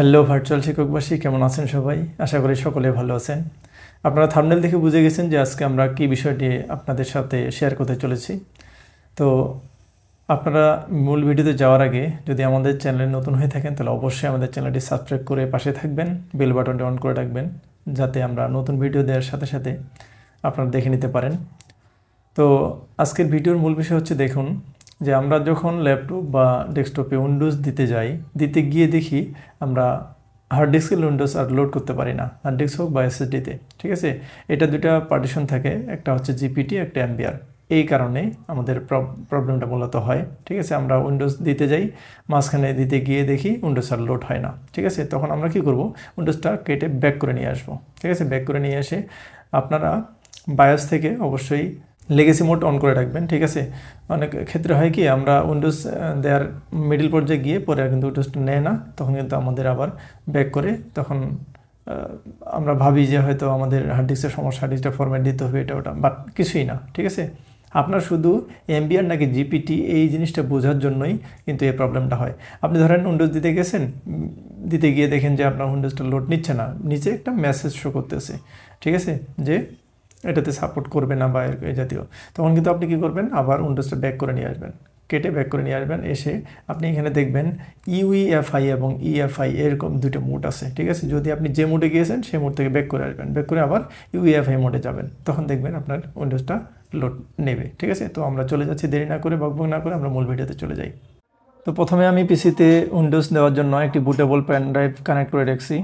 Hello virtual শিক্ষকবাসী কেমন আছেন সবাই আশা করি সকলে ভালো আছেন আপনারা থামনেল দেখে বুঝে গেছেন যে আজকে আমরা কি বিষয়টি আপনাদের সাথে শেয়ার করতে চলেছি তো আপনারা মূল ভিডিওতে যাওয়ার আগে যদি আমাদের চ্যানেলে নতুন হয়ে থাকেন তাহলে অবশ্যই আমাদের চ্যানেলটি সাবস্ক্রাইব করে পাশে থাকবেন বেল বাটনটি অন করে রাখবেন যাতে আমরা নতুন ভিডিও দেওয়ার সাথে সাথে আপনারা দেখে নিতে পারেন তো আজকের ভিডিওর মূল বিষয় হচ্ছে দেখুন যে আমরা যখন ল্যাপটপ বা ডেস্কটপে উইন্ডোজ দিতে যাই দিতে গিয়ে দেখি আমরা হার্ড ডিস্কে উইন্ডোজ আর লোড করতে পারি না হার্ড ডিস্ক হোক বা এসএসডিতে ঠিক আছে এটা দুটা পার্টিশন থাকে একটা হচ্ছে জিপিটি একটা অ্যাম্বিয়ার এই কারণে আমাদের প্রবলেমটা মূলত হয় ঠিক আছে আমরা উইন্ডোজ দিতে যাই মাঝখানে দিতে গিয়ে দেখি উইন্ডোজ আর লোড হয় না ঠিক আছে তখন আমরা কি করব উইন্ডোজটা কেটে ব্যাক করে নিয়ে আসব ঠিক আছে ব্যাক করে নিয়ে এসে আপনারা বায়োস থেকে অবশ্যই লেগেসি মোড অন করে রাখবেন ঠিক আছে অনেক ক্ষেত্রে হয় কি আমরা উইন্ডোজ দেয়ার মিডিল পর্যায়ে গিয়ে পরে কিন্তু উইন্ডোজটা নেয় না তখন কিন্তু আমাদের আবার ব্যাক করে তখন আমরা ভাবি যে হয়তো আমাদের হার্ড ডিস্কের সমস্যা হার্ড ডিস্কটা ফরম্যাট দিতে হবে এটা ওটা বাট কিছুই না ঠিক আছে আপনার শুধু এমবিআর নাকি জিপিটি এই জিনিসটা বোঝার জন্যই কিন্তু এই প্রবলেমটা হয় আপনি ধরেন উইন্ডোজ দিতে গেছেন দিতে গিয়ে দেখেন যে আপনার উইন্ডোজটা লোড নিচ্ছে না নিচে একটা মেসেজ শো করতেছে ঠিক আছে যে এটাতে সাপোর্ট করবে না বা এই জাতীয় তখন কিন্তু আপনি কী করবেন আবার উইন্ডোজটা ব্যাক করে নিয়ে আসবেন কেটে ব্যাক করে নিয়ে আসবেন এসে আপনি এখানে দেখবেন ইউইএফআই e e এবং ইএফআই e এরকম দুটো মুড আছে ঠিক আছে যদি আপনি যে মুডে গিয়েছেন সেই মুড থেকে ব্যাক করে আসবেন ব্যাক করে আবার ইউইএফআই মোডে যাবেন তখন দেখবেন আপনার উইন্ডোজটা লোড নেবে ঠিক আছে তো আমরা চলে যাচ্ছি দেরি না করে বকবক না করে আমরা মূল ভিডিওতে চলে যাই তো প্রথমে আমি পিসিতে উইন্ডোজ দেওয়ার জন্য একটি বুটেবল প্যান ড্রাইভ কানেক্ট করে রেখেছি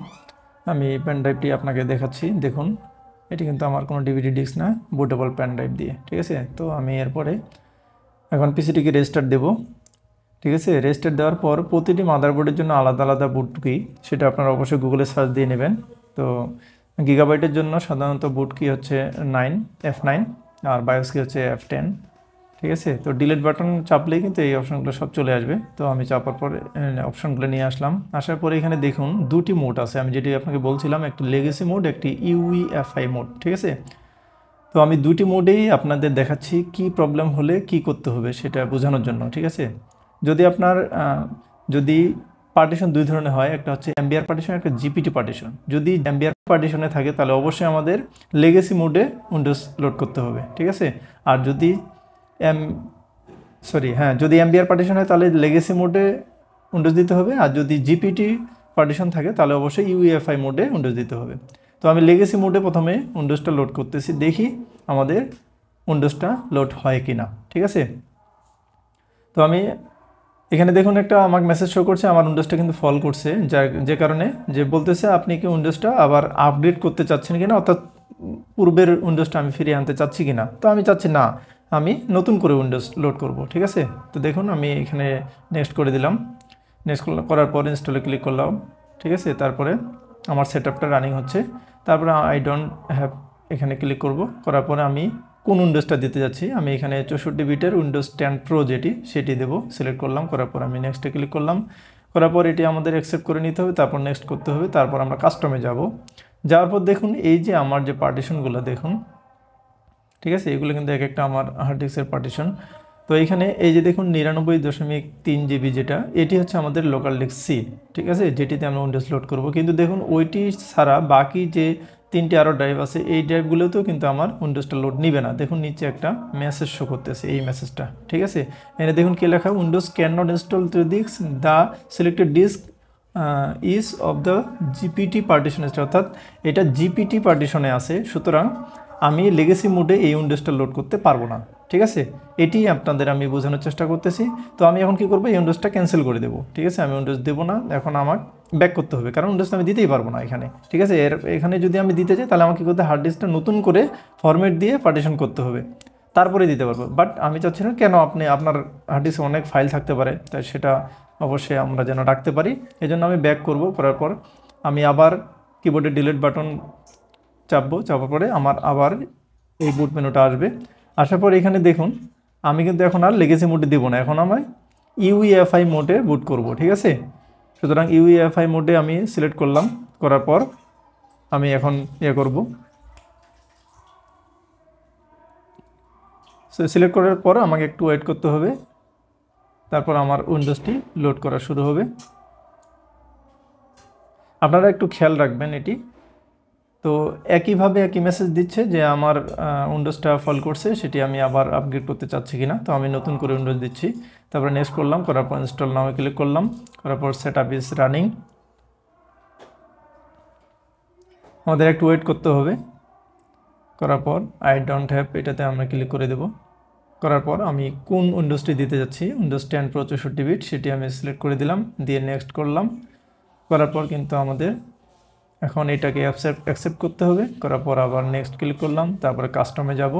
আমি প্যান ড্রাইভটি আপনাকে দেখাচ্ছি দেখুন এটি কিন্তু আমার কোনো ডিভিডি ডিস্ক না বুটেবল প্যান ড্রাইভ দিয়ে ঠিক আছে তো আমি এরপরে এখন পিসিটিকে রেজিস্টার দেবো ঠিক আছে রেজিস্টার দেওয়ার পর প্রতিটি মাদারবোর্ডের জন্য আলাদা আলাদা বুট কি সেটা আপনারা অবশ্যই গুগলে সার্চ দিয়ে নেবেন তো গিগাবাইটের জন্য সাধারণত বুট কি হচ্ছে নাইন এফ নাইন আর বায়োস কি হচ্ছে এফ টেন ঠিক আছে তো ডিলেট বাটন চাপলেই কিন্তু এই অপশানগুলো সব চলে আসবে তো আমি চাপার পর অপশানগুলো নিয়ে আসলাম আসার পরে এখানে দেখুন দুটি মোড আছে আমি যেটি আপনাকে বলছিলাম একটি লেগেসি মোড একটি ইউইএফআই মোড e ঠিক আছে তো আমি দুটি মোডেই আপনাদের দেখাচ্ছি কি প্রবলেম হলে কি করতে হবে সেটা বোঝানোর জন্য ঠিক আছে যদি আপনার যদি পার্টিশন দুই ধরনের হয় একটা হচ্ছে অ্যাম্বিয়ার পার্টিশন একটা জিপিটি পার্টিশন যদি অ্যাম্বিয়ার পার্টিশনে থাকে তাহলে অবশ্যই আমাদের লেগেসি মোডে উইন্ডোজ লোড করতে হবে ঠিক আছে আর যদি এম সরি হ্যাঁ যদি এমবিআর পার্টিশন হয় তাহলে লেগেসি মোডে উন্ডোজ দিতে হবে আর যদি জিপিটি পার্টিশন থাকে তাহলে অবশ্যই ইউএফআই মোডে উন্ডোজ দিতে হবে তো আমি লেগেসি মোডে প্রথমে উন্ডোজটা লোড করতেছি দেখি আমাদের উন্ডোজটা লোড হয় কি না ঠিক আছে তো আমি এখানে দেখুন একটা আমাকে মেসেজ শো করছে আমার উইন্ডোজটা কিন্তু ফল করছে যার যে কারণে যে বলতেছে আপনি কি উইন্ডোজটা আবার আপডেট করতে চাচ্ছেন কিনা অর্থাৎ পূর্বের উইন্ডোজটা আমি ফিরিয়ে আনতে চাচ্ছি কিনা তো আমি চাচ্ছি না আমি নতুন করে উইন্ডোজ লোড করব ঠিক আছে তো দেখুন আমি এখানে নেক্সট করে দিলাম নেক্সট করার পর ইনস্টলে ক্লিক করলাম ঠিক আছে তারপরে আমার সেট রানিং হচ্ছে তারপরে আই ডোন্ট হ্যাভ এখানে ক্লিক করব করার পরে আমি কোন উইন্ডোজটা দিতে যাচ্ছি আমি এখানে চৌষট্টি বিটের উইন্ডোজ টেন প্রো যেটি সেটি দেবো সিলেক্ট করলাম করার পর আমি নেক্সটে ক্লিক করলাম করার পর এটি আমাদের অ্যাকসেপ্ট করে নিতে হবে তারপর নেক্সট করতে হবে তারপর আমরা কাস্টমে যাব যাওয়ার পর দেখুন এই যে আমার যে পার্টিশনগুলো দেখুন ঠিক আছে এগুলো কিন্তু এক একটা আমার হার্ড ডিস্কের পার্টিশন তো এইখানে এই যে দেখুন নিরানব্বই দশমিক তিন জিবি যেটা এটি হচ্ছে আমাদের লোকাল ডিস্ক সি ঠিক আছে যেটিতে আমরা উইন্ডোজ লোড করব কিন্তু দেখুন ওইটি ছাড়া বাকি যে তিনটি আরও ড্রাইভ আছে এই ড্রাইভগুলোতেও কিন্তু আমার উইন্ডোজটা লোড নিবে না দেখুন নিচে একটা মেসেজ শো করতেছে এই মেসেজটা ঠিক আছে এখানে দেখুন কে লেখা Windows can not install through disk the selected disk is of the GPT partition অর্থাৎ এটা জিপিটি পার্টিশনে আছে সুতরাং আমি লেগেসি মোডে এই উইন্ডোজটা লোড করতে পারবো না ঠিক আছে এটি আপনাদের আমি বোঝানোর চেষ্টা করতেছি তো আমি এখন কি করবো এই উইন্ডোজটা ক্যান্সেল করে দেবো ঠিক আছে আমি উইন্ডোজ দেবো না এখন আমার ব্যাক করতে হবে কারণ উইন্ডোজটা আমি দিতেই পারবো না এখানে ঠিক আছে এর এখানে যদি আমি দিতে চাই তাহলে আমাকে কী করতে হার্ড ডিস্কটা নতুন করে ফরম্যাট দিয়ে পার্টিশন করতে হবে তারপরে দিতে পারবো বাট আমি চাচ্ছি না কেন আপনি আপনার হার্ড ডিস্কে অনেক ফাইল থাকতে পারে তাই সেটা অবশ্যই আমরা যেন রাখতে পারি এজন্য আমি ব্যাক করব করার পর আমি আবার কিবোর্ডে ডিলিট বাটন চাপবো চাপার পরে আমার আবার এই বুট মেনুটা আসবে আসার পর এখানে দেখুন আমি কিন্তু এখন আর লেগেসি মোডে দেবো না এখন আমায় ইউইএফআই মোডে বুট করব ঠিক আছে সুতরাং ইউইএফআই e মোডে আমি সিলেক্ট করলাম করার পর আমি এখন ইয়ে করব সিলেক্ট করার পর আমাকে একটু ওয়েট করতে হবে তারপর আমার উইন্ডোজটি লোড করা শুরু হবে আপনারা একটু খেয়াল রাখবেন এটি তো একইভাবে একই মেসেজ দিচ্ছে যে আমার উইন্ডোজটা ফল করছে সেটি আমি আবার আপগ্রেড করতে চাচ্ছি কিনা তো আমি নতুন করে উইন্ডোজ দিচ্ছি তারপরে নেক্সট করলাম করার পর ইনস্টল নামে ক্লিক করলাম করার পর সেট আপ ইজ রানিং আমাদের একটু ওয়েট করতে হবে করার পর আই ডোন্ট হ্যাভ এটাতে আমরা ক্লিক করে দেব করার পর আমি কোন উইন্ডোজটি দিতে যাচ্ছি উইন্ডোজ টেন প্রো চৌষট্টি বিট সেটি আমি সিলেক্ট করে দিলাম দিয়ে নেক্সট করলাম করার পর কিন্তু আমাদের এখন এটাকে অ্যাপসেপ্ট অ্যাকসেপ্ট করতে হবে করার পর আবার নেক্সট ক্লিক করলাম তারপরে কাস্টমে যাব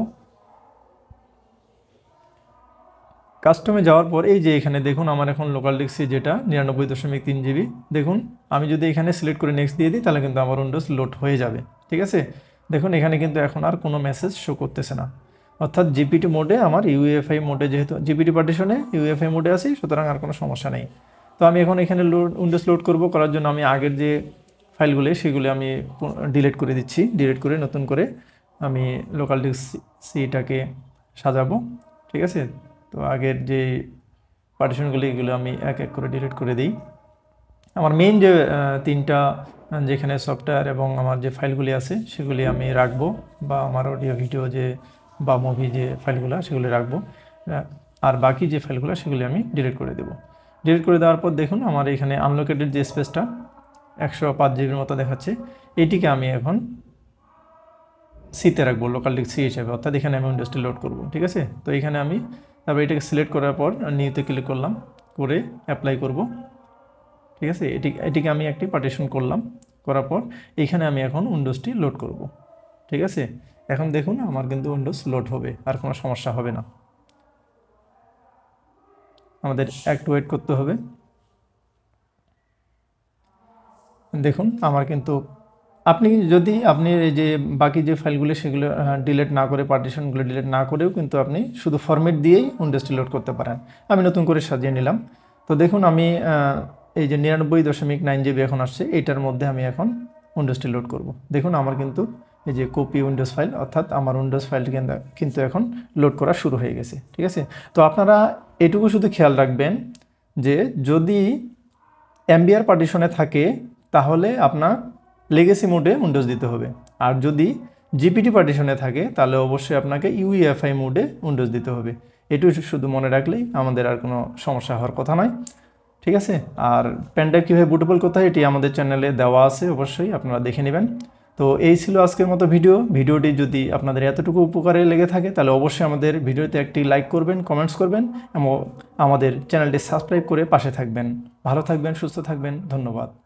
কাস্টমে যাওয়ার পর এই যে এখানে দেখুন আমার এখন লোকাল ডিক্সি যেটা নিরানব্বই দশমিক তিন জিবি দেখুন আমি যদি এখানে সিলেক্ট করে নেক্সট দিয়ে দিই তাহলে কিন্তু আমার উইন্ডোজ লোড হয়ে যাবে ঠিক আছে দেখুন এখানে কিন্তু এখন আর কোনো মেসেজ শো করতেছে না অর্থাৎ জিপিটি মোডে আমার ইউএফআই মোডে যেহেতু জিপিটি পার্টিশনে ইউএফআই মোডে আছি সুতরাং আর কোনো সমস্যা নেই তো আমি এখন এখানে লোড উইন্ডোজ লোড করব করার জন্য আমি আগের যে ফাইলগুলি সেগুলি আমি ডিলিট করে দিচ্ছি ডিলিট করে নতুন করে আমি লোকাল ডিস্ক সিটাকে সাজাবো ঠিক আছে তো আগের যে পার্টিশনগুলি এগুলো আমি এক এক করে ডিলিট করে দিই আমার মেন যে তিনটা যেখানে সফটওয়্যার এবং আমার যে ফাইলগুলি আছে সেগুলি আমি রাখবো বা আমার অডিও ভিডিও যে বা মুভি যে ফাইলগুলো সেগুলি রাখবো আর বাকি যে ফাইলগুলো সেগুলি আমি ডিলিট করে দেব ডিলিট করে দেওয়ার পর দেখুন আমার এখানে আনলোকেটেড যে স্পেসটা একশো পাঁচ জিবির মতো দেখাচ্ছে এটিকে আমি এখন সিতে রাখবো লোকাল ডিস্ক সি হিসাবে অর্থাৎ এখানে আমি উইন্ডোজটি লোড করব ঠিক আছে তো এখানে আমি তারপর এটাকে সিলেক্ট করার পর নিউতে ক্লিক করলাম করে অ্যাপ্লাই করব ঠিক আছে এটি এটিকে আমি একটি পার্টিশন করলাম করার পর এখানে আমি এখন উইন্ডোজটি লোড করব ঠিক আছে এখন দেখুন আমার কিন্তু উইন্ডোজ লোড হবে আর কোনো সমস্যা হবে না আমাদের অ্যাক্ট ওয়েট করতে হবে দেখুন আমার কিন্তু আপনি যদি আপনি এই যে বাকি যে ফাইলগুলো সেগুলো ডিলেট না করে পার্টিশনগুলো ডিলেট না করেও কিন্তু আপনি শুধু ফরম্যাট দিয়েই উইন্ডোজ লোড করতে পারেন আমি নতুন করে সাজিয়ে নিলাম তো দেখুন আমি এই যে নিরানব্বই দশমিক নাইন জিবি এখন আসছে এইটার মধ্যে আমি এখন উইন্ডোজটি লোড করব। দেখুন আমার কিন্তু এই যে কপি উইন্ডোজ ফাইল অর্থাৎ আমার উইন্ডোজ ফাইল কিন্তু এখন লোড করা শুরু হয়ে গেছে ঠিক আছে তো আপনারা এটুকু শুধু খেয়াল রাখবেন যে যদি এমবিআর পার্টিশনে থাকে তাহলে আপনার লেগেসি মোডে উইন্ডোজ দিতে হবে আর যদি জিপিটি পার্টিশনে থাকে তাহলে অবশ্যই আপনাকে ইউইএফআই মোডে উইন্ডোজ দিতে হবে এটু শুধু মনে রাখলেই আমাদের আর কোনো সমস্যা হওয়ার কথা নয় ঠিক আছে আর প্যান্ডাইভ কীভাবে বুটেবল করতে হয় এটি আমাদের চ্যানেলে দেওয়া আছে অবশ্যই আপনারা দেখে নেবেন তো এই ছিল আজকের মতো ভিডিও ভিডিওটি যদি আপনাদের এতটুকু উপকারে লেগে থাকে তাহলে অবশ্যই আমাদের ভিডিওতে একটি লাইক করবেন কমেন্টস করবেন এবং আমাদের চ্যানেলটি সাবস্ক্রাইব করে পাশে থাকবেন ভালো থাকবেন সুস্থ থাকবেন ধন্যবাদ